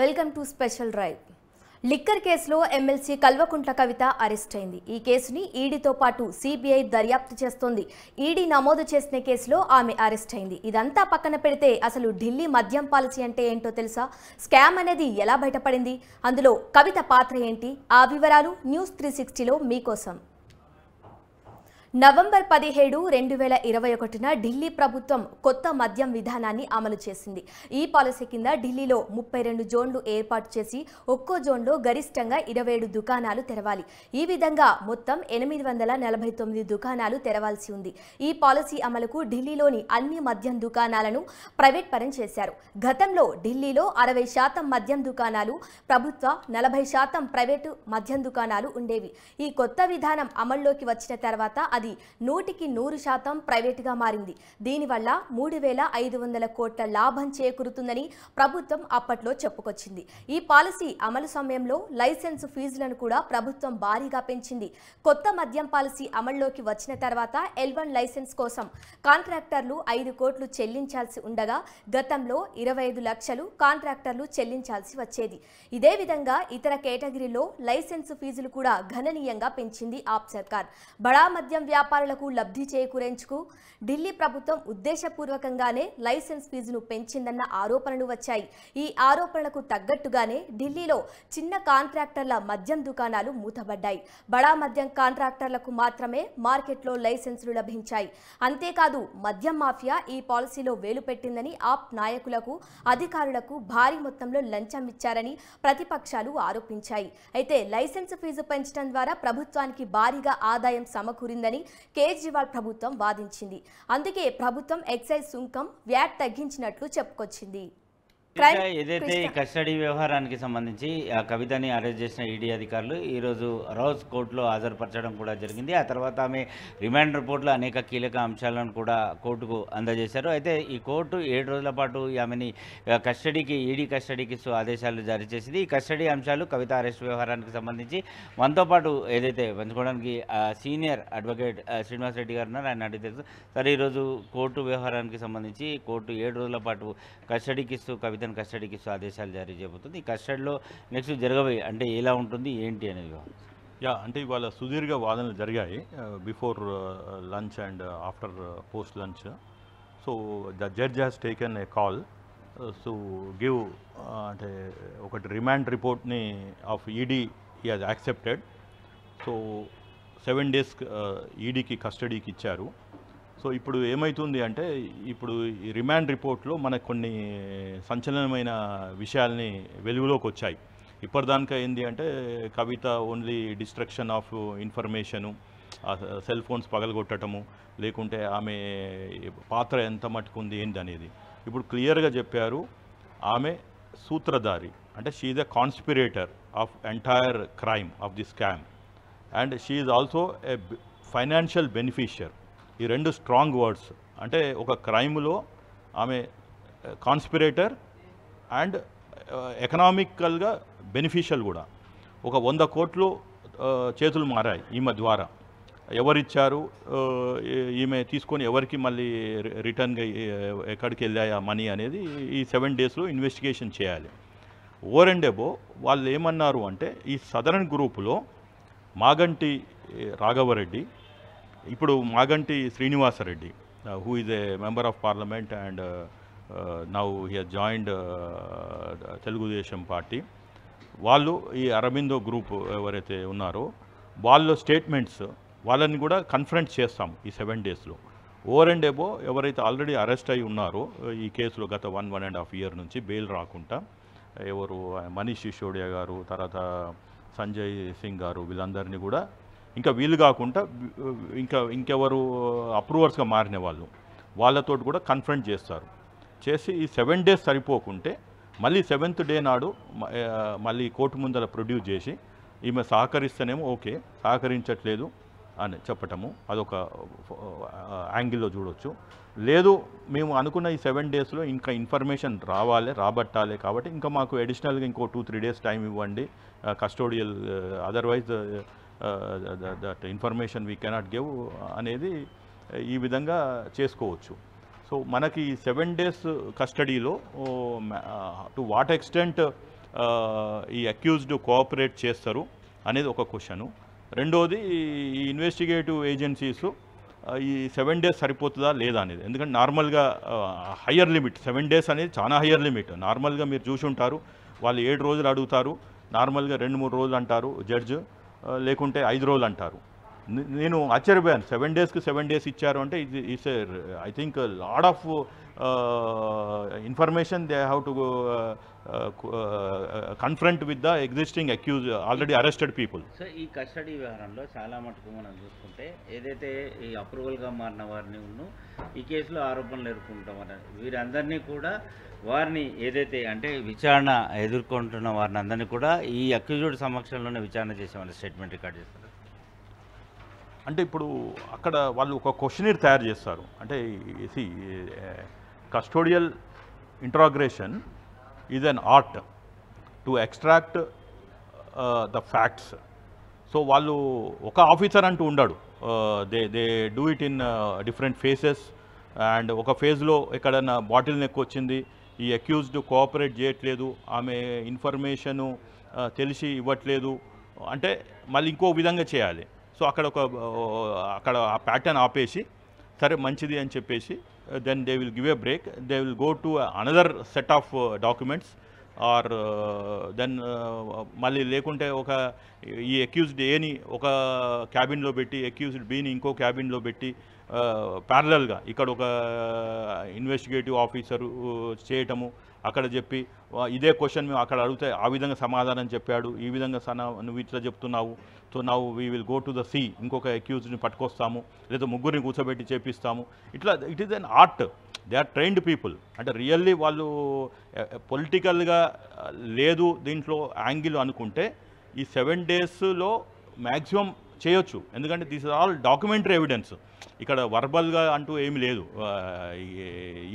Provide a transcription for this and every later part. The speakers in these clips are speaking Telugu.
Welcome to special drive liquor కేసులో ఎమ్మెల్సీ కల్వకుంట్ల కవిత అరెస్ట్ అయింది ఈ కేసుని ఈడీతో పాటు సిబిఐ దర్యాప్తు చేస్తోంది ఈడీ నమోదు చేసిన కేసులో ఆమె అరెస్ట్ అయింది ఇదంతా పక్కన పెడితే అసలు ఢిల్లీ మద్యం పాలసీ అంటే ఏంటో తెలుసా స్కామ్ అనేది ఎలా బయటపడింది అందులో కవిత పాత్ర ఏంటి ఆ వివరాలు న్యూస్ త్రీ సిక్స్టీలో మీకోసం నవంబర్ పదిహేడు రెండు వేల ఇరవై ఒకటిన ఢిల్లీ ప్రభుత్వం కొత్త మద్యం విధానాన్ని అమలు చేసింది ఈ పాలసీ కింద ఢిల్లీలో ముప్పై రెండు జోన్లు ఏర్పాటు చేసి ఒక్కో జోన్లో గరిష్టంగా ఇరవై ఏడు దుకాణాలు తెరవాలి ఈ విధంగా మొత్తం ఎనిమిది వందల నలభై తొమ్మిది దుకాణాలు తెరవాల్సి ఉంది ఈ పాలసీ అమలుకు ఢిల్లీలోని అన్ని మద్యం దుకాణాలను ప్రైవేట్ పరం చేశారు గతంలో ఢిల్లీలో అరవై శాతం మద్యం దుకాణాలు ప్రభుత్వ నలభై శాతం ప్రైవేటు మద్యం దుకాణాలు ఉండేవి ఈ కొత్త విధానం అమల్లోకి వచ్చిన తర్వాత అది అది నూటికి నూరు శాతం ప్రైవేటుగా మారింది దీనివల్ల మూడు వేల ఐదు వందల కోట్ల లాభం చేకూరుతుందని ప్రభుత్వం అప్పట్లో చెప్పుకొచ్చింది ఈ పాలసీ అమలు సమయంలో లైసెన్స్ ఫీజులను కూడా ప్రభుత్వం భారీగా పెంచింది కొత్త మద్యం పాలసీ అమల్లోకి వచ్చిన తర్వాత ఎల్వన్ లైసెన్స్ కోసం కాంట్రాక్టర్లు ఐదు కోట్లు చెల్లించాల్సి ఉండగా గతంలో ఇరవై ఐదు లక్షలు కాంట్రాక్టర్లు చెల్లించాల్సి వచ్చేది ఇదే విధంగా ఇతర కేటగిరీలో లైసెన్స్ ఫీజులు కూడా గణనీయంగా పెంచింది ఆప్ సర్కార్ బడా మద్యం వ్యాపారులకు లబ్ధి చేకూరేంచుకు ఢిల్లీ ప్రభుత్వం ఉద్దేశపూర్వకంగానే లైసెన్స్ ఫీజును పెంచిందన్న ఆరోపణలు వచ్చాయి ఈ ఆరోపణలకు తగ్గట్టుగానే ఢిల్లీలో చిన్న కాంట్రాక్టర్ల మద్యం దుకాణాలు మూతబడ్డాయి బడా మద్యం కాంట్రాక్టర్లకు మాత్రమే మార్కెట్లో లైసెన్సులు లభించాయి అంతేకాదు మద్యం మాఫియా ఈ పాలసీలో వేలు పెట్టిందని ఆప్ నాయకులకు అధికారులకు భారీ మొత్తంలో లంచం ఇచ్చారని ప్రతిపక్షాలు ఆరోపించాయి అయితే లైసెన్స్ ఫీజు పెంచడం ద్వారా ప్రభుత్వానికి భారీగా ఆదాయం సమకూరిందని ఉందని కేజ్రీవాల్ ప్రభుత్వం వాదించింది అందుకే ప్రభుత్వం ఎక్సైజ్ సుంకం వ్యాట్ తగ్గించినట్లు చెప్పుకొచ్చింది ఏదైతే ఈ కస్టడీ వ్యవహారానికి సంబంధించి ఆ కవితని అరెస్ట్ చేసిన ఈడీ అధికారులు ఈరోజు రౌజ్ కోర్టులో హాజరుపరచడం కూడా జరిగింది ఆ తర్వాత ఆమె రిమాండ్ రిపోర్ట్లో అనేక కీలక అంశాలను కూడా కోర్టుకు అందజేశారు అయితే ఈ కోర్టు ఏడు రోజుల పాటు ఆమెని కస్టడీకి ఈడీ కస్టడీకి ఆదేశాలు జారీ చేసింది ఈ కస్టడీ అంశాలు కవిత అరెస్ట్ వ్యవహారానికి సంబంధించి మనతో పాటు ఏదైతే పంచుకోవడానికి సీనియర్ అడ్వకేట్ శ్రీనివాస్ రెడ్డి గారు ఉన్నారు ఆయన అడిగి తెలుసు సరే ఈరోజు కోర్టు వ్యవహారానికి సంబంధించి కోర్టు ఏడు రోజుల పాటు కస్టడీకి ఇస్తూ కవిత ఇతను కస్టడీకి ఆదేశాలు జారీ చేయబోతుంది ఈ కస్టడీలో నెక్స్ట్ జరగబోయే అంటే ఎలా ఉంటుంది ఏంటి అనేది యా అంటే ఇవాళ సుదీర్ఘ వాదనలు జరిగాయి before lunch and after post lunch so the judge has taken a call so give అంటే ఒకటి రిమాండ్ రిపోర్ట్ని of ED he has accepted so seven days ఈడీకి కస్టడీకి ఇచ్చారు సో ఇప్పుడు ఏమవుతుంది అంటే ఇప్పుడు ఈ రిమాండ్ రిపోర్ట్లో మనకు కొన్ని సంచలనమైన విషయాల్ని వెలుగులోకి వచ్చాయి ఇప్పటిదానిక ఏంది అంటే Kavitha only destruction of information cell phones పగలగొట్టడము లేకుంటే ఆమె పాత్ర ఎంత మటుకు ఉంది ఏంది అనేది ఇప్పుడు క్లియర్గా చెప్పారు ఆమె సూత్రధారి అంటే she the conspirator of entire crime of the scam and she is also a financial beneficiary ఈ రెండు స్ట్రాంగ్ వర్డ్స్ అంటే ఒక క్రైమ్లో ఆమె కాన్స్పిరేటర్ అండ్ ఎకనామికల్గా బెనిఫిషియల్ కూడా ఒక వంద కోట్లు చేతులు మారాయి ఈమె ద్వారా ఎవరిచ్చారు ఈమె తీసుకొని ఎవరికి మళ్ళీ రిటర్న్గా ఎక్కడికి వెళ్ళాయా మనీ అనేది ఈ సెవెన్ డేస్లో ఇన్వెస్టిగేషన్ చేయాలి ఓర్ అండ్ ఎబో వాళ్ళు ఏమన్నారు అంటే ఈ సదరన్ గ్రూపులో మాగంటి రాఘవరెడ్డి ఇప్పుడు Maganti Srinivasa Reddy who is a member of parliament and now he has joined Telugu Desam party వాళ్ళు ఈ అరబిందో గ్రూప్ ఎవరైతే ఉన్నారో వాళ్ళ స్టేట్మెంట్స్ వాళ్ళని కూడా కన్ఫరెన్స్ చేస్తాం ఈ సెవెన్ డేస్లో ఓవర్ అండ్ ఎబో ఎవరైతే ఆల్రెడీ అరెస్ట్ అయి ఉన్నారో ఈ కేసులో గత one one and half year నుంచి బెయిల్ రాకుండా ఎవరు uh, మనీష్ సిసోడియా గారు తర్వాత సంజయ్ సింగ్ గారు వీళ్ళందరినీ కూడా ఇంకా వీళ్ళు కాకుండా ఇంకా ఇంకెవరు అప్రూవర్స్గా మారిన వాళ్ళు వాళ్ళతో కూడా కన్ఫర్మ్ చేస్తారు చేసి ఈ సెవెన్ డేస్ సరిపోకుంటే మళ్ళీ సెవెంత్ డే నాడు మళ్ళీ కోర్టు ముందర ప్రొడ్యూస్ చేసి ఈమె సహకరిస్తేనేమో ఓకే సహకరించట్లేదు అని చెప్పటము అదొక యాంగిల్లో చూడొచ్చు లేదు మేము అనుకున్న ఈ సెవెన్ డేస్లో ఇంకా ఇన్ఫర్మేషన్ రావాలి రాబట్టాలి కాబట్టి ఇంకా మాకు అడిషనల్గా ఇంకో టూ త్రీ డేస్ టైం ఇవ్వండి custodial otherwise that information we cannot give అనేది ఈ విధంగా చేసుకోవచ్చు సో మనకి సెవెన్ డేస్ కస్టడీలో టు వాట్ ఎక్స్టెంట్ ఈ అక్యూజ్డ్ కోఆపరేట్ చేస్తారు అనేది ఒక క్వశ్చను రెండోది ఈ ఇన్వెస్టిగేటివ్ ఏజెన్సీస్ ఈ సెవెన్ డేస్ సరిపోతుందా లేదా అనేది ఎందుకంటే నార్మల్గా హయ్యర్ లిమిట్ సెవెన్ డేస్ అనేది చాలా హయ్యర్ లిమిట్ నార్మల్గా మీరు చూసి ఉంటారు వాళ్ళు ఏడు రోజులు అడుగుతారు నార్మల్గా రెండు మూడు రోజులు అంటారు జడ్జ్ లేకుంటే ఐదు రోజులు అంటారు నేను ఆశ్చర్యపోయాను సెవెన్ డేస్కి సెవెన్ డేస్ ఇచ్చారు అంటే ఇది is I think lot of information uh, they have to go confront with the existing accused already arrested people so ఈ కస్టడీ వ్యవహారంలో చాలా మటుకు మనం చూసుకుంటే ఏదైతే ఈ అప్రూవల్గా మారిన వారిని ఉన్ను ఈ కేసులో ఆరోపణలు ఎదుర్కొంటాం అన్నది వీరందరినీ కూడా వారిని ఏదైతే అంటే విచారణ ఎదుర్కొంటున్న వారిని అందరినీ కూడా ఈ అక్యూజ్డ్ సమక్షంలోనే విచారణ చేసామని స్టేట్మెంట్ రికార్డ్ చేస్తారు అంటే ఇప్పుడు అక్కడ వాళ్ళు ఒక క్వశ్చనీర్ తయారు చేస్తారు అంటే custodial interrogation is an art to extract the facts so వాళ్ళు ఒక ఆఫీసర్ అంటూ ఉండడు they they do it in different phases and ఒక ఫేజ్లో ఎక్కడన్నా బాటిల్ నెక్ వచ్చింది ఈ అక్యూజ్డ్ కోఆపరేట్ చేయట్లేదు ఆమె ఇన్ఫర్మేషను uh, తెలిసి ఇవ్వట్లేదు అంటే మళ్ళీ ఇంకో విధంగా చేయాలి సో అక్కడ ఒక uh, అక్కడ ఆ ప్యాటర్న్ ఆపేసి సరే మంచిది అని చెప్పేసి Uh, then they will give a break. They will go to uh, another set of uh, documents or then మళ్ళీ లేకుంటే ఒక ఈ అక్యూజ్డ్ ఏని ఒక క్యాబిన్లో పెట్టి అక్యూజ్డ్ బీని ఇంకో క్యాబిన్లో పెట్టి ప్యారలల్గా ఇక్కడ ఒక ఇన్వెస్టిగేటివ్ ఆఫీసరు చేయటము అక్కడ చెప్పి ఇదే క్వశ్చన్ మేము అక్కడ అడిగితే ఆ విధంగా సమాధానం చెప్పాడు ఈ విధంగా సన నువ్వు ఇట్లా చెప్తున్నావు so now we will go to the see ఇంకొక అక్యూజ్ని పట్టుకొస్తాము లేదా ముగ్గురిని కూర్చోబెట్టి చేపిస్తాము ఇట్లా it is an art they are trained people అంటే రియల్లీ వాళ్ళు పొలిటికల్గా లేదు దీంట్లో యాంగిల్ అనుకుంటే ఈ సెవెన్ డేస్లో మ్యాక్సిమం చేయొచ్చు ఎందుకంటే this is all documentary evidence ఇక్కడ వర్బల్గా అంటూ ఏమి లేదు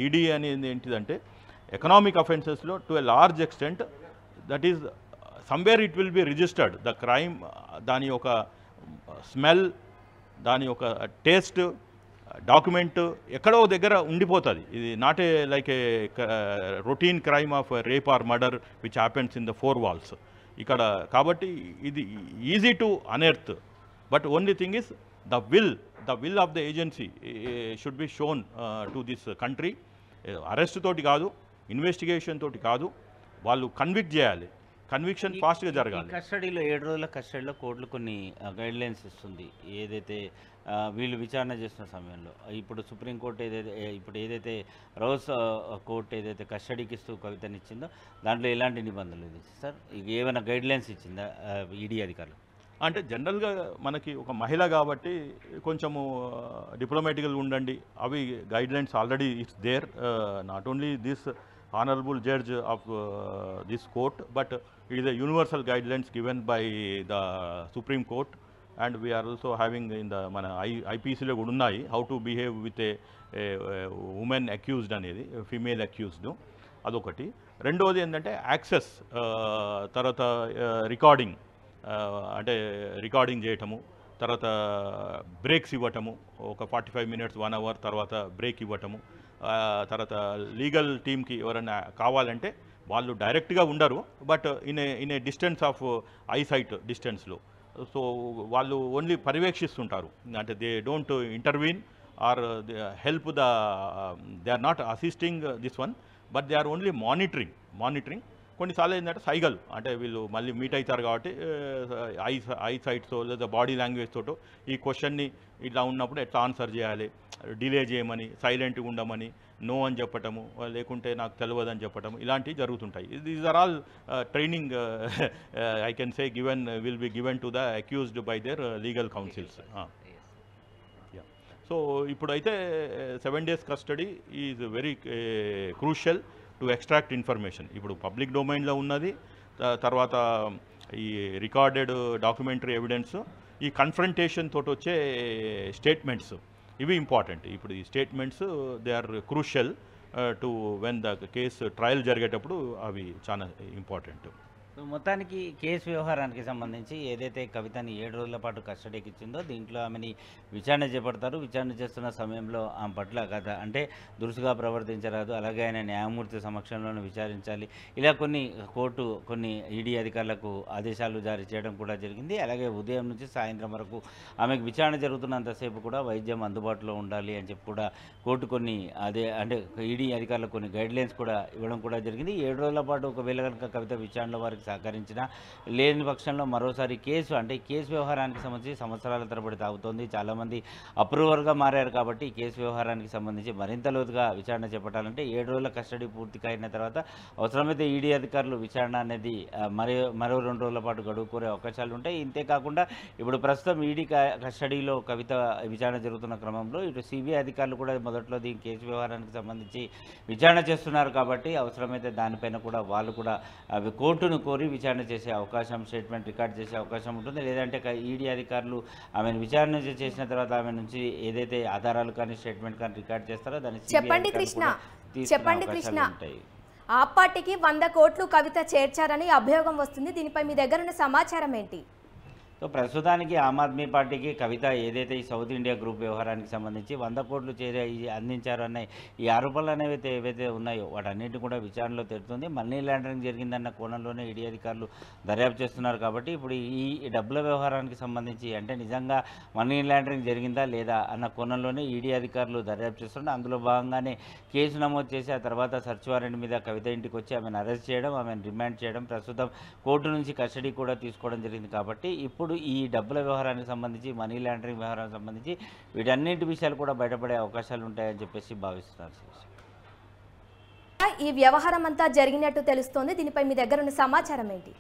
ఈడీ అనేది ఏంటిదంటే ఎకనామిక్ అఫెన్సెస్లో to a large extent that is somewhere it will be registered the crime దాని యొక్క స్మెల్ దాని యొక్క టేస్ట్ డాక్యుమెంట్ ఎక్కడో దగ్గర ఉండిపోతుంది ఇది not a like a routine crime of rape or murder which happens in the four walls ఇక్కడ కాబట్టి ఇది easy to unearth but only thing is the will the will of the agency should be shown to this country arrest తోటి కాదు ఇన్వెస్టిగేషన్ తోటి కాదు వాళ్ళు కన్విక్ట్ చేయాలి కన్విక్షన్ ఫాస్ట్గా జరగాలి కస్టడీలో ఏడు రోజుల కస్టడీలో కోర్టులు కొన్ని గైడ్ లైన్స్ ఇస్తుంది ఏదైతే వీళ్ళు విచారణ చేసిన సమయంలో ఇప్పుడు సుప్రీంకోర్టు ఏదైతే ఇప్పుడు ఏదైతే రోజ్ కోర్టు ఏదైతే కస్టడీకి ఇస్తూ కవితని ఇచ్చిందో దాంట్లో ఎలాంటి నిబంధనలు ఇది సార్ ఏమైనా గైడ్ లైన్స్ ఇచ్చిందా ఈడీ e అధికారులు అంటే జనరల్గా మనకి ఒక మహిళ కాబట్టి కొంచెము డిప్లొమాటిక్గా ఉండండి అవి guidelines already it's there not only this honorable judge of this court but but it is a universal guidelines given by the Supreme Court and we are also having in the మన ఐపీసీలో కూడా ఉన్నాయి how to behave with a woman accused అనేది ఫిమేల్ అక్యూజ్డ్ అదొకటి రెండవది ఏంటంటే యాక్సెస్ uh, తర్వాత రికార్డింగ్ uh, uh, అంటే రికార్డింగ్ చేయటము తర్వాత బ్రేక్స్ ఇవ్వటము ఒక forty five minutes one hour తర్వాత బ్రేక్ ఇవ్వటము తర్వాత లీగల్ టీమ్కి ఎవరైనా కావాలంటే వాళ్ళు డైరెక్ట్గా ఉండరు but in a in a distance of eyesight డిస్టెన్స్లో సో వాళ్ళు ఓన్లీ పర్యవేక్షిస్తుంటారు అంటే they don't intervene or help the they are not assisting this one but they are only monitoring monitoring కొన్నిసార్లు ఏంటంటే సైగలు అంటే వీళ్ళు మళ్ళీ మీట్ అవుతారు కాబట్టి ఐ ఐ సైట్స్ లేదా బాడీ లాంగ్వేజ్ తోటో ఈ క్వశ్చన్ని ఇట్లా ఉన్నప్పుడు ఎట్లా ఆన్సర్ చేయాలి డిలే చేయమని సైలెంట్గా ఉండమని నో అని చెప్పటము లేకుంటే నాకు తెలియదు అని చెప్పటము ఇలాంటివి జరుగుతుంటాయి these are all training I can say given will be given to the accused by their legal counsels so ఇప్పుడైతే seven days custody is very crucial to extract information ఇప్పుడు పబ్లిక్ డొమైన్లో ఉన్నది తర్వాత ఈ రికార్డెడ్ డాక్యుమెంటరీ ఎవిడెన్స్ ఈ కన్ఫ్రంటేషన్ తోటి వచ్చే స్టేట్మెంట్స్ ఇవి ఇంపార్టెంట్ ఇప్పుడు ఈ statements they are crucial to when the case trial జరిగేటప్పుడు అవి చాలా ఇంపార్టెంట్ సో మొత్తానికి కేసు వ్యవహారానికి సంబంధించి ఏదైతే కవితని ఏడు రోజుల పాటు కస్టడీకి ఇచ్చిందో దీంట్లో ఆమెని విచారణ చేపడతారు విచారణ చేస్తున్న సమయంలో ఆమె పట్ల కథ అంటే దురుసుగా ప్రవర్తించరాదు అలాగే ఆయన న్యాయమూర్తి సమక్షంలోనూ విచారించాలి ఇలా కొన్ని కోర్టు కొన్ని ఈడీ అధికారులకు ఆదేశాలు జారీ చేయడం కూడా జరిగింది అలాగే ఉదయం నుంచి సాయంత్రం వరకు ఆమెకు విచారణ జరుగుతున్నంతసేపు కూడా వైద్యం అందుబాటులో ఉండాలి అని చెప్పి కూడా కోర్టు కొన్ని అదే అంటే ఈడీ అధికారులకు కొన్ని గైడ్లైన్స్ కూడా ఇవ్వడం కూడా జరిగింది ఏడు రోజుల పాటు ఒకవేళ కనుక కవిత విచారణలో వారికి సహకరించినా లేని పక్షంలో మరోసారి కేసు అంటే కేసు వ్యవహారానికి సంబంధించి సంవత్సరాల తరబడి తాగుతోంది చాలామంది అప్రూవర్గా మారారు కాబట్టి ఈ కేసు వ్యవహారానికి సంబంధించి మరింత లోతుగా విచారణ చేపట్టాలంటే ఏడు రోజుల కస్టడీ పూర్తి అయిన తర్వాత అవసరమైతే ఈడీ అధికారులు విచారణ అనేది మరో రెండు రోజుల పాటు గడువు అవకాశాలు ఉంటాయి ఇంతేకాకుండా ఇప్పుడు ప్రస్తుతం ఈడీ కస్టడీలో కవిత విచారణ జరుగుతున్న క్రమంలో ఇటు సిబిఐ అధికారులు కూడా మొదట్లో దీని కేసు వ్యవహారానికి సంబంధించి విచారణ చేస్తున్నారు కాబట్టి అవసరమైతే దానిపైన కూడా వాళ్ళు కూడా కోర్టును కోరి విచారణ చేసే అవకాశం స్టేట్మెంట్ రికార్డ్ చేసే అవకాశం ఉంటుంది లేదంటే ఈడీ e అధికారులు ఆమెను విచారణ చేసిన తర్వాత ఆమె నుంచి ఏదైతే ఆధారాలు కానీ స్టేట్మెంట్ కానీ రికార్డ్ చేస్తారో దాన్ని చెప్పండి కృష్ణ చెప్పండి కృష్ణ ఆ పార్టీకి వంద కోట్లు కవిత చేర్చారని అభియోగం వస్తుంది దీనిపై మీ దగ్గర ఉన్న సమాచారం ఏంటి సో ప్రస్తుతానికి ఆమ్ ఆద్మీ పార్టీకి కవిత ఏదైతే ఈ సౌత్ ఇండియా గ్రూప్ వ్యవహారానికి సంబంధించి వంద కోట్లు చేరే అందించారు అనే ఈ ఆరోపణలు అనేవి ఏవైతే ఉన్నాయో వాటన్నింటి కూడా విచారణలో తెరుతుంది మనీ ల్యాండరింగ్ జరిగిందన్న కోణంలోనే ఈడీ అధికారులు దర్యాప్తు చేస్తున్నారు కాబట్టి ఇప్పుడు ఈ డబ్బుల వ్యవహారానికి సంబంధించి అంటే నిజంగా మనీ లాండరింగ్ జరిగిందా లేదా అన్న కోణంలోనే ఈడీ అధికారులు దర్యాప్తు చేస్తున్నారు అందులో భాగంగానే కేసు నమోదు చేసి ఆ తర్వాత సర్చ్ వారెంట్ మీద కవిత ఇంటికి వచ్చి ఆమెను అరెస్ట్ చేయడం ఆమెను రిమాండ్ చేయడం ప్రస్తుతం కోర్టు నుంచి కస్టడీ కూడా తీసుకోవడం జరిగింది కాబట్టి ఇప్పుడు ఇప్పుడు ఈ డబ్బుల వ్యవహారానికి సంబంధించి మనీ లాండరింగ్ వ్యవహారానికి సంబంధించి వీటన్నింటి విషయాలు కూడా బయటపడే అవకాశాలు ఉంటాయని చెప్పేసి భావిస్తున్నారు ఈ వ్యవహారం అంతా జరిగినట్టు తెలుస్తోంది దీనిపై మీ దగ్గర ఉన్న సమాచారం ఏంటి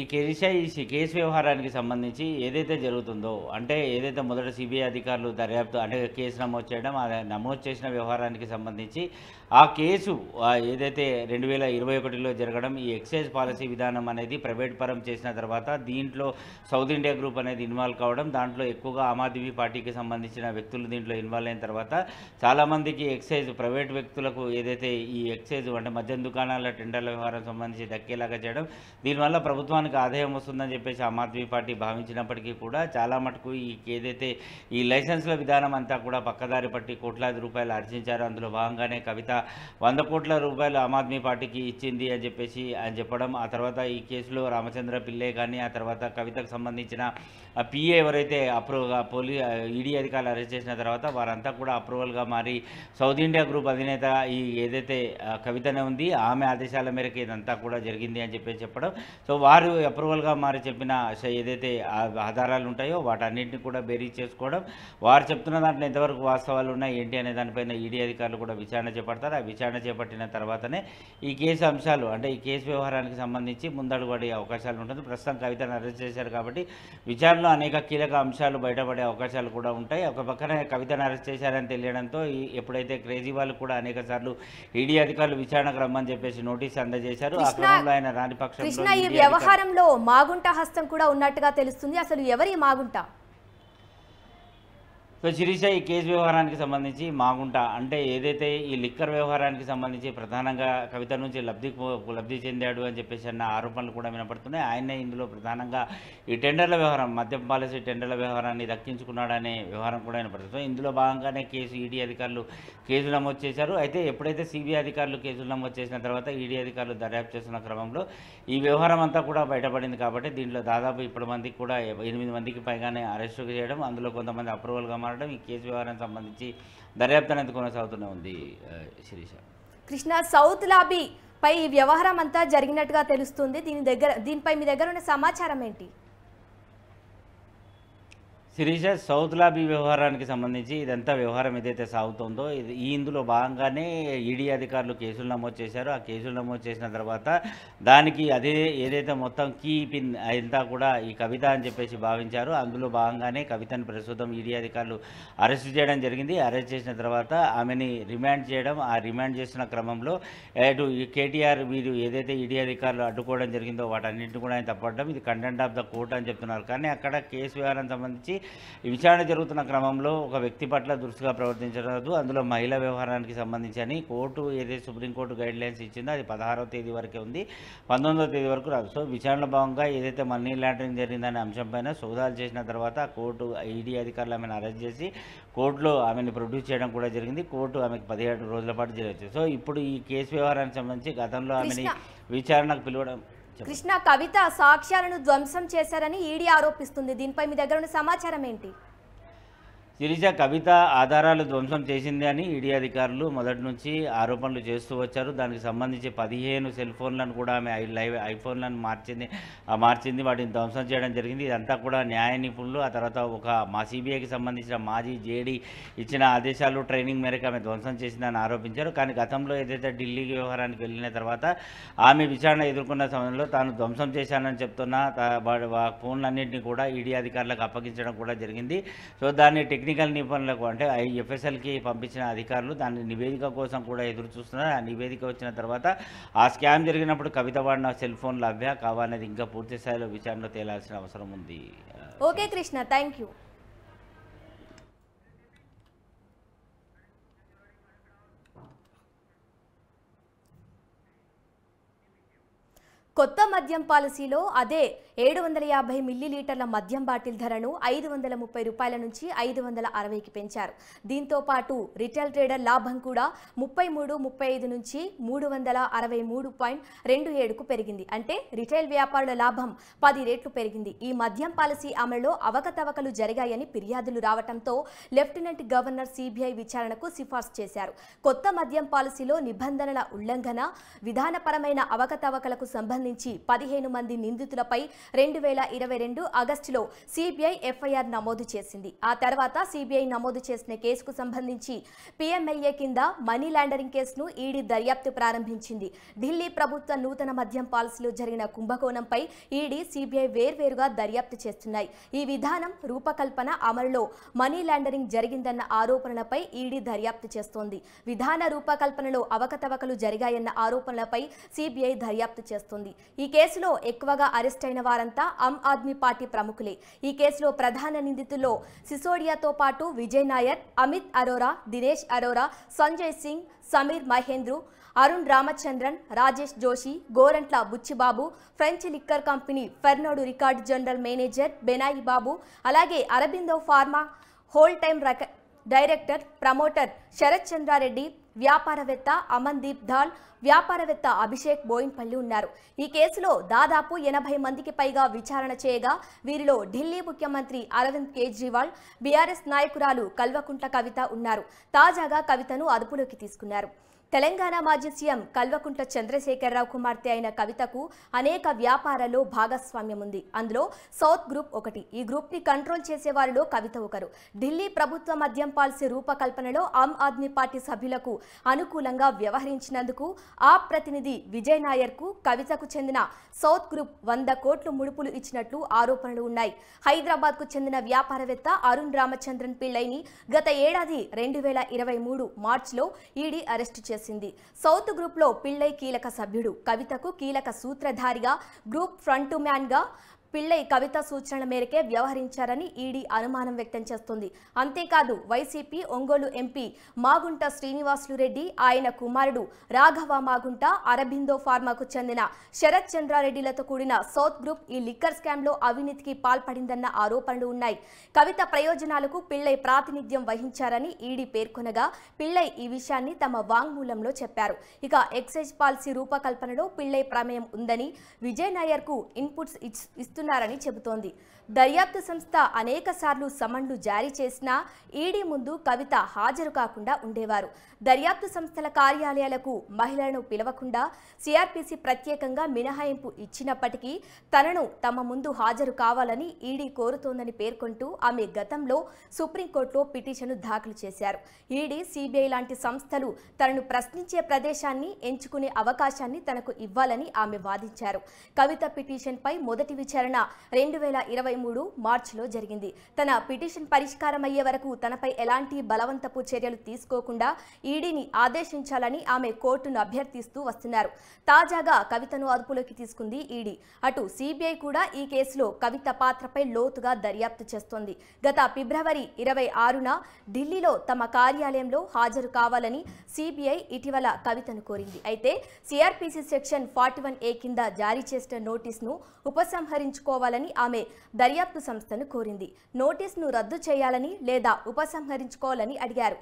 ఈ కేసు వ్యవహారానికి సంబంధించి ఏదైతే జరుగుతుందో అంటే ఏదైతే మొదట సిబిఐ అధికారులు దర్యాప్తు అంటే కేసు నమోదు చేయడం నమోదు చేసిన వ్యవహారానికి సంబంధించి ఆ కేసు ఏదైతే రెండు వేల ఇరవై ఒకటిలో జరగడం ఈ ఎక్సైజ్ పాలసీ విధానం అనేది ప్రైవేట్ పరం చేసిన తర్వాత దీంట్లో సౌత్ ఇండియా గ్రూప్ అనేది ఇన్వాల్వ్ కావడం దాంట్లో ఎక్కువగా ఆమ్ ఆద్మీ పార్టీకి సంబంధించిన వ్యక్తులు దీంట్లో ఇన్వాల్వ్ అయిన తర్వాత చాలామందికి ఎక్సైజ్ ప్రైవేట్ వ్యక్తులకు ఏదైతే ఈ ఎక్సైజ్ అంటే మద్యం దుకాణాల టెండర్ల వ్యవహారం సంబంధించి దక్కేలాగా చేయడం దీనివల్ల ప్రభుత్వానికి ఆదాయం వస్తుందని చెప్పేసి ఆమ్ ఆద్మీ పార్టీ భావించినప్పటికీ కూడా చాలా మటుకు ఈ ఏదైతే ఈ లైసెన్స్ల విధానం అంతా కూడా పక్కదారి పట్టి కోట్లాది రూపాయలు ఆర్జించారు అందులో భాగంగానే కవిత వంద కోట్ల రూపాయలు ఆమ్ ఆద్మీ పార్టీకి ఇచ్చింది అని చెప్పేసి ఆయన చెప్పడం ఆ తర్వాత ఈ కేసులో రామచంద్ర పిల్లే కానీ ఆ తర్వాత కవితకు సంబంధించిన ఆ పిఏ ఎవరైతే అప్రూవ్ పోలీ ఈడీ అధికారులు అరెస్ట్ చేసిన తర్వాత వారంతా కూడా అప్రూవల్గా మారి సౌత్ ఇండియా గ్రూప్ అధినేత ఈ ఏదైతే కవితనే ఉంది ఆమె ఆదేశాల మేరకు ఇదంతా కూడా జరిగింది అని చెప్పి చెప్పడం సో వారు అప్రూవల్గా మారి చెప్పిన ఏదైతే ఆధారాలు ఉంటాయో వాటన్నింటినీ కూడా బేరీ చేసుకోవడం వారు చెప్తున్న దాంట్లో ఎంతవరకు వాస్తవాలు ఉన్నాయి ఏంటి అనే దానిపైన ఈడీ e అధికారులు కూడా విచారణ చేపడతారు ఆ విచారణ చేపట్టిన తర్వాతనే ఈ కేసు అంశాలు అంటే ఈ కేసు వ్యవహారానికి సంబంధించి ముందడుగు పడే అవకాశాలు ఉంటుంది ప్రస్తుతం కవితను అరెస్ట్ చేశారు కాబట్టి విచారణ కవితలో అనేక కీలక అంశాలు బయటపడే అవకాశాలు కూడా ఉంటాయి ఒక పక్కన కవితను అరెస్ట్ చేశారని తెలియడంతో ఎప్పుడైతే వాళ్ళు కూడా అనేక సార్లు ఈడీ అధికారులు విచారణకు రమ్మని చెప్పేసి నోటీస్ అందజేశారు ఆ క్రమంలో ఆయన రాణిపక్ష పక్షంలో ఈ వ్యవహారంలో మాగుంట హస్తం కూడా ఉన్నట్టుగా తెలుస్తుంది అసలు ఎవరి మాగుంట సో శిరీష ఈ కేసు వ్యవహారానికి సంబంధించి మాగుంట అంటే ఏదైతే ఈ లిక్కర్ వ్యవహారానికి సంబంధించి ప్రధానంగా కవిత నుంచి లబ్ధి లబ్ధి చెందాడు అని చెప్పేసి అన్న ఆరోపణలు కూడా వినపడుతున్నాయి ఆయనే ఇందులో ప్రధానంగా ఈ టెండర్ల వ్యవహారం మద్యం పాలసీ టెండర్ల వ్యవహారాన్ని దక్కించుకున్నాడనే వ్యవహారం కూడా వినపడుతుంది ఇందులో భాగంగానే కేసు ఈడీ అధికారులు కేసు నమోదు చేశారు అయితే ఎప్పుడైతే సిబిఐ అధికారులు కేసులు నమోదు చేసిన తర్వాత ఈడీ అధికారులు దర్యాప్తు చేస్తున్న క్రమంలో ఈ వ్యవహారం అంతా కూడా బయటపడింది కాబట్టి దీంట్లో దాదాపు ఇప్పటి మందికి కూడా ఎనిమిది మందికి పైగానే అరెస్టు చేయడం అందులో కొంతమంది అప్రూవల్గా మారడం ఈ కేసు వ్యవహారానికి సంబంధించి దర్యాప్తు అనేది కొనసాగుతూనే ఉంది శిరీష కృష్ణ సౌత్ లాబీ పై ఈ వ్యవహారం అంతా జరిగినట్టుగా తెలుస్తుంది దీని దగ్గర దీనిపై మీ దగ్గర ఉన్న సమాచారం ఏంటి శిరీష సౌత్ లాబీ వ్యవహారానికి సంబంధించి ఇదంతా వ్యవహారం ఏదైతే సాగుతుందో ఇది ఈ ఇందులో భాగంగానే ఈడీ అధికారులు కేసులు నమోదు చేశారు ఆ కేసులు నమోదు చేసిన తర్వాత దానికి అదే ఏదైతే మొత్తం కీ పిన్ అంతా కూడా ఈ కవిత అని చెప్పేసి భావించారు అందులో భాగంగానే కవితను ప్రస్తుతం ఈడీ అధికారులు అరెస్ట్ చేయడం జరిగింది అరెస్ట్ చేసిన తర్వాత ఆమెని రిమాండ్ చేయడం ఆ రిమాండ్ చేసిన క్రమంలో అటు కేటీఆర్ వీరు ఏదైతే ఈడీ అధికారులు అడ్డుకోవడం జరిగిందో వాటన్నింటిని కూడా ఆయన తప్పడం ఇది కంటెంట్ ఆఫ్ ద కోర్ట్ అని చెప్తున్నారు కానీ అక్కడ కేసు వ్యవహారం సంబంధించి ఈ విచారణ జరుగుతున్న క్రమంలో ఒక వ్యక్తి పట్ల దృష్టిగా ప్రవర్తించరాదు అందులో మహిళా వ్యవహారానికి సంబంధించి అని కోర్టు ఏదైతే సుప్రీంకోర్టు గైడ్ లైన్స్ ఇచ్చిందో అది పదహారవ తేదీ వరకే ఉంది పంతొమ్మిదవ తేదీ వరకు రాదు సో విచారణ భాగంగా ఏదైతే మనీ లాండరింగ్ జరిగిందనే అంశంపైన సోదాలు చేసిన తర్వాత కోర్టు ఈడీ అధికారులు ఆమెను అరెస్ట్ చేసి కోర్టులో ఆమెను ప్రొడ్యూస్ చేయడం కూడా జరిగింది కోర్టు ఆమెకు పదిహేడు రోజుల పాటు జరిగింది సో ఇప్పుడు ఈ కేసు వ్యవహారానికి సంబంధించి గతంలో ఆమెని విచారణకు పిలవడం కృష్ణ కవిత సాక్ష్యాలను ధ్వంసం చేశారని ఈడీ ఆరోపిస్తుంది దీనిపై మీ దగ్గర ఉన్న సమాచారం ఏంటి శిరీష కవిత ఆధారాలు ధ్వంసం చేసింది అని ఈడీ అధికారులు మొదటి నుంచి ఆరోపణలు చేస్తూ వచ్చారు దానికి సంబంధించి పదిహేను సెల్ ఫోన్లను కూడా ఆమె లైవ్ ఐఫోన్లను మార్చింది మార్చింది వాటిని ధ్వంసం చేయడం జరిగింది ఇదంతా కూడా న్యాయ నిపుణులు ఆ తర్వాత ఒక మా సిబిఐకి సంబంధించిన మాజీ జేడీ ఇచ్చిన ఆదేశాలు ట్రైనింగ్ మేరకు ఆమె ధ్వంసం చేసిందని ఆరోపించారు కానీ గతంలో ఏదైతే ఢిల్లీ వ్యవహారానికి వెళ్ళిన తర్వాత ఆమె విచారణ ఎదుర్కొన్న సమయంలో తాను ధ్వంసం చేశానని చెప్తున్న ఫోన్లన్నింటినీ కూడా ఈడీ అధికారులకు అప్పగించడం కూడా జరిగింది సో దాన్ని టెక్ టెక్నికల్ నిపుణులకు అంటే ఎఫ్ఎస్ఎల్కి పంపించిన అధికారులు దాని నివేదిక కోసం కూడా ఎదురు చూస్తున్నారు ఆ నివేదిక వచ్చిన తర్వాత ఆ స్కామ్ జరిగినప్పుడు కవిత వాడిన సెల్ ఫోన్లు లభ్య కావాలనేది ఇంకా పూర్తి స్థాయిలో విచారణ తేలాల్సిన అవసరం ఉంది ఓకే కృష్ణ థ్యాంక్ యూ కొత్త మద్యం పాలసీలో అదే ఏడు వందల యాభై మిల్లీలీటర్ల మద్యం బాటిల్ ధరను ఐదు వందల ముప్పై రూపాయల నుంచి ఐదు వందల అరవైకి పెంచారు దీంతో పాటు రిటైల్ ట్రేడర్ లాభం కూడా ముప్పై మూడు ముప్పై ఐదు నుంచి మూడు వందల అరవై మూడు పాయింట్ రెండు ఏడుకు పెరిగింది అంటే రిటైల్ వ్యాపారుల లాభం పది రేట్లు పెరిగింది ఈ మద్యం పాలసీ అమలులో అవకతవకలు జరిగాయని ఫిర్యాదులు రావడంతో లెఫ్టినెంట్ గవర్నర్ సిబిఐ విచారణకు సిఫార్సు చేశారు కొత్త మద్యం పాలసీలో నిబంధనల ఉల్లంఘన విధానపరమైన అవకతవకలకు సంబంధించి సంబంధించి పదిహేను మంది నిందితులపై రెండు వేల ఇరవై రెండు ఆగస్టులో సిబిఐ ఎఫ్ఐఆర్ నమోదు చేసింది ఆ తర్వాత సిబిఐ నమోదు చేసిన కేసుకు సంబంధించి పిఎంఎల్ఏ కింద మనీ లాండరింగ్ కేసును ఈడీ దర్యాప్తు ప్రారంభించింది ఢిల్లీ ప్రభుత్వ నూతన మద్యం పాలసీలో జరిగిన కుంభకోణంపై ఈడీ సిబిఐ వేర్వేరుగా దర్యాప్తు చేస్తున్నాయి ఈ విధానం రూపకల్పన అమలులో మనీ లాండరింగ్ జరిగిందన్న ఆరోపణలపై ఈడీ దర్యాప్తు చేస్తోంది విధాన రూపకల్పనలో అవకతవకలు జరిగాయన్న ఆరోపణలపై సిబిఐ దర్యాప్తు చేస్తోంది ఈ కేసులో ఎక్కువగా అరెస్ట్ అయిన వారంతా ఆమ్ ఆద్మీ పార్టీ ప్రముఖులే ఈ కేసులో ప్రధాన నిందితుల్లో సిసోడియాతో పాటు Vijay Nair Amit Arora Dinesh Arora Sanjay Singh Sameer Mahendru Arun Ramachandran Rajesh Joshi Gorantla Butchibabu French liquor company Pernod Ricard general manager Benoy Babu అలాగే Aurobindo pharma whole time director promoter Sarath Chandrareddy వ్యాపారవేత్త అమన్దీప్ ధాల్ వ్యాపారవేత్త అభిషేక్ బోయిన్పల్లి ఉన్నారు ఈ కేసులో దాదాపు ఎనభై మందికి పైగా విచారణ చేయగా వీరిలో ఢిల్లీ ముఖ్యమంత్రి అరవింద్ కేజ్రీవాల్ బీఆర్ఎస్ నాయకురాలు కల్వకుంట కవిత ఉన్నారు తాజాగా కవితను అదుపులోకి తీసుకున్నారు తెలంగాణ మాజీ సీఎం కల్వకుంట్ల చంద్రశేఖరరావు కుమార్తె అయిన కవితకు అనేక వ్యాపారాల్లో భాగస్వామ్యం ఉంది అందులో సౌత్ గ్రూప్ ఒకటి ఈ గ్రూప్ని కంట్రోల్ చేసేవారిలో కవిత ఒకరు ఢిల్లీ ప్రభుత్వ మద్యం పాలసీ రూపకల్పనలో ఆమ్ ఆద్మీ పార్టీ సభ్యులకు అనుకూలంగా వ్యవహరించినందుకు ఆ ప్రతినిధి విజయ్ నాయర్కు కవితకు చెందిన సౌత్ గ్రూప్ వంద కోట్లు ముడుపులు ఇచ్చినట్లు ఆరోపణలు ఉన్నాయి హైదరాబాద్కు చెందిన వ్యాపారవేత్త అరుణ్ రామచంద్రన్ పిళ్ళైని గత ఏడాది రెండు వేల ఇరవై మూడు మార్చిలో ఈడీ అరెస్టు చేశారు చేసింది సౌత్ లో పిళ్ళై కీలక సభ్యుడు కవితకు కీలక సూత్రధారిగా గ్రూప్ ఫ్రంట్ మ్యాన్ గా పిళ్ళై కవిత సూచనల మేరకే వ్యవహరించారని ఈడీ అనుమానం వ్యక్తం చేస్తుంది అంతేకాదు వైసీపీ ఒంగోలు ఎంపీ మాగుంట శ్రీనివాసులు రెడ్డి ఆయన కుమారుడు రాఘవ మాగుంట అరబిందో ఫార్మాకు చెందిన శరత్ చంద్రారెడ్డిలతో కూడిన సౌత్ గ్రూప్ ఈ లిక్కర్ స్కామ్లో అవినీతికి పాల్పడిందన్న ఆరోపణలు ఉన్నాయి కవిత ప్రయోజనాలకు పిళ్ళై ప్రాతినిధ్యం వహించారని ఈడీ పేర్కొనగా పిళ్ళై ఈ విషయాన్ని తమ వాంగ్మూలంలో చెప్పారు ఇక ఎక్సైజ్ పాలసీ రూపకల్పనలో పిళ్ళై ప్రమేయం ఉందని విజయ్ నాయర్కు ఇన్పుట్స్ ఇస్తూ ఇస్తున్నారని చెబుతోంది దర్యాప్తు సంస్థ అనేక సార్లు సమన్లు జారీ చేసినా ఈడీ ముందు కవిత హాజరు కాకుండా ఉండేవారు దర్యాప్తు సంస్థల కార్యాలయాలకు మహిళలను పిలవకుండా సిఆర్పిసి ప్రత్యేకంగా మినహాయింపు ఇచ్చినప్పటికీ తనను తమ ముందు హాజరు కావాలని ఈడీ కోరుతోందని పేర్కొంటూ ఆమె గతంలో సుప్రీంకోర్టులో పిటిషన్ను దాఖలు చేశారు ఈడీ సిబిఐ లాంటి సంస్థలు తనను ప్రశ్నించే ప్రదేశాన్ని ఎంచుకునే అవకాశాన్ని తనకు ఇవ్వాలని ఆమె వాదించారు కవిత పిటిషన్పై మొదటి విచారణ రెండు వేల ఇరవై మూడు మార్చిలో జరిగింది తన పిటిషన్ పరిష్కారమయ్యే వరకు తనపై ఎలాంటి బలవంతపు చర్యలు తీసుకోకుండా ఈడీని ఆదేశించాలని ఆమె కోర్టును అభ్యర్థిస్తూ వస్తున్నారు తాజాగా కవితను అదుపులోకి తీసుకుంది ఈడీ అటు సిబిఐ కూడా ఈ కేసులో కవిత పాత్రపై లోతుగా దర్యాప్తు చేస్తోంది గత ఫిబ్రవరి ఇరవై ఆరున ఢిల్లీలో తమ కార్యాలయంలో హాజరు కావాలని సిబిఐ ఇటీవల కవితను కోరింది అయితే CrPC section forty one A కింద జారీ చేసిన నోటీస్ను ఉపసంహరించుకోవాలని ఆమె దర్యాప్తు సంస్థను కోరింది నోటీస్ను రద్దు చేయాలని లేదా ఉపసంహరించుకోవాలని అడిగారు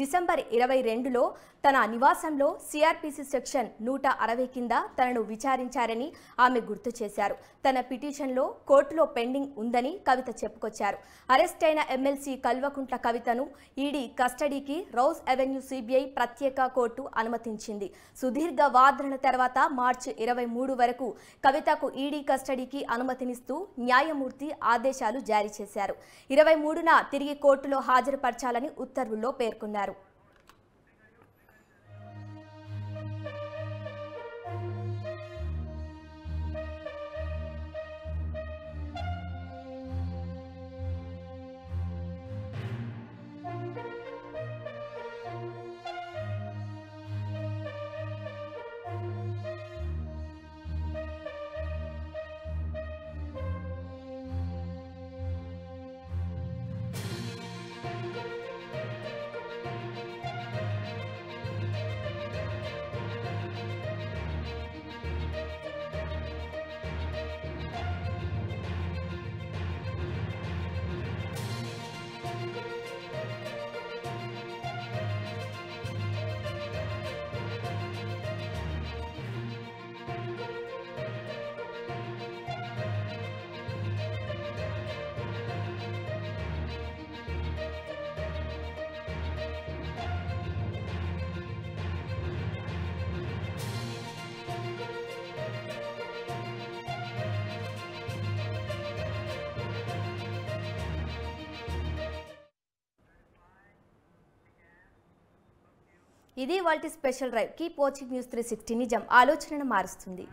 డిసెంబర్ ఇరవై రెండులో తన నివాసంలో సిఆర్పిసి సెక్షన్ నూట అరవై కింద తనను విచారించారని ఆమె గుర్తు చేశారు తన పిటిషన్లో కోర్టులో పెండింగ్ ఉందని కవిత చెప్పుకొచ్చారు అరెస్ట్ అయిన ఎమ్మెల్సీ కల్వకుంట్ల కవితను ఈడీ కస్టడీకి రౌస్ అవెన్యూ సిబిఐ ప్రత్యేక కోర్టు అనుమతించింది సుదీర్ఘ వాదనల తర్వాత మార్చి ఇరవై మూడు వరకు కవితకు ఈడీ కస్టడీకి అనుమతినిస్తూ న్యాయమూర్తి ఆదేశాలు జారీ చేశారు ఇరవై మూడున తిరిగి కోర్టులో హాజరుపరచాలని ఉత్తర్వుల్లో పేర్కొన్నారు ఇది వాళ్ళ special drive keep watching news three sixty నిజం ఆలోచనను మారుస్తుంది